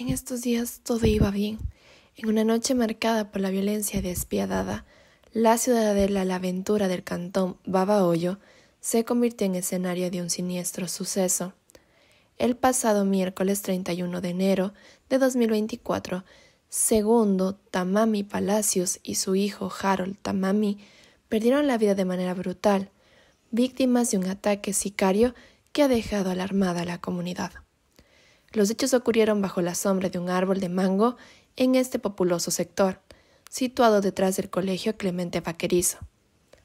En estos días todo iba bien. En una noche marcada por la violencia despiadada, la ciudadela La Aventura del cantón Babahoyo se convirtió en escenario de un siniestro suceso. El pasado miércoles 31 de enero de 2024, segundo Tamami Palacios y su hijo Harold Tamami perdieron la vida de manera brutal, víctimas de un ataque sicario que ha dejado alarmada a la comunidad. Los hechos ocurrieron bajo la sombra de un árbol de mango en este populoso sector, situado detrás del colegio Clemente Vaquerizo.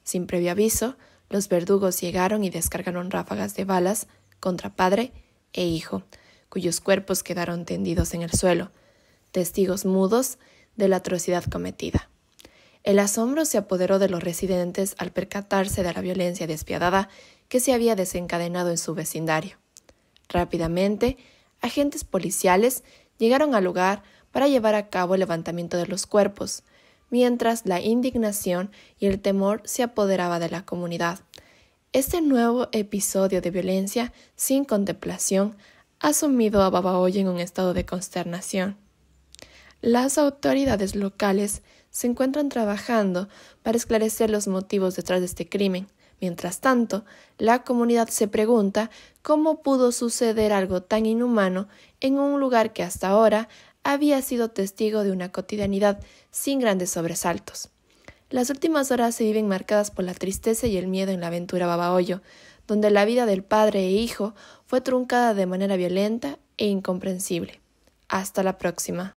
Sin previo aviso, los verdugos llegaron y descargaron ráfagas de balas contra padre e hijo, cuyos cuerpos quedaron tendidos en el suelo, testigos mudos de la atrocidad cometida. El asombro se apoderó de los residentes al percatarse de la violencia despiadada que se había desencadenado en su vecindario. Rápidamente agentes policiales llegaron al lugar para llevar a cabo el levantamiento de los cuerpos, mientras la indignación y el temor se apoderaba de la comunidad. Este nuevo episodio de violencia sin contemplación ha sumido a Babaoy en un estado de consternación. Las autoridades locales se encuentran trabajando para esclarecer los motivos detrás de este crimen, Mientras tanto, la comunidad se pregunta cómo pudo suceder algo tan inhumano en un lugar que hasta ahora había sido testigo de una cotidianidad sin grandes sobresaltos. Las últimas horas se viven marcadas por la tristeza y el miedo en la aventura Babahoyo, donde la vida del padre e hijo fue truncada de manera violenta e incomprensible. Hasta la próxima.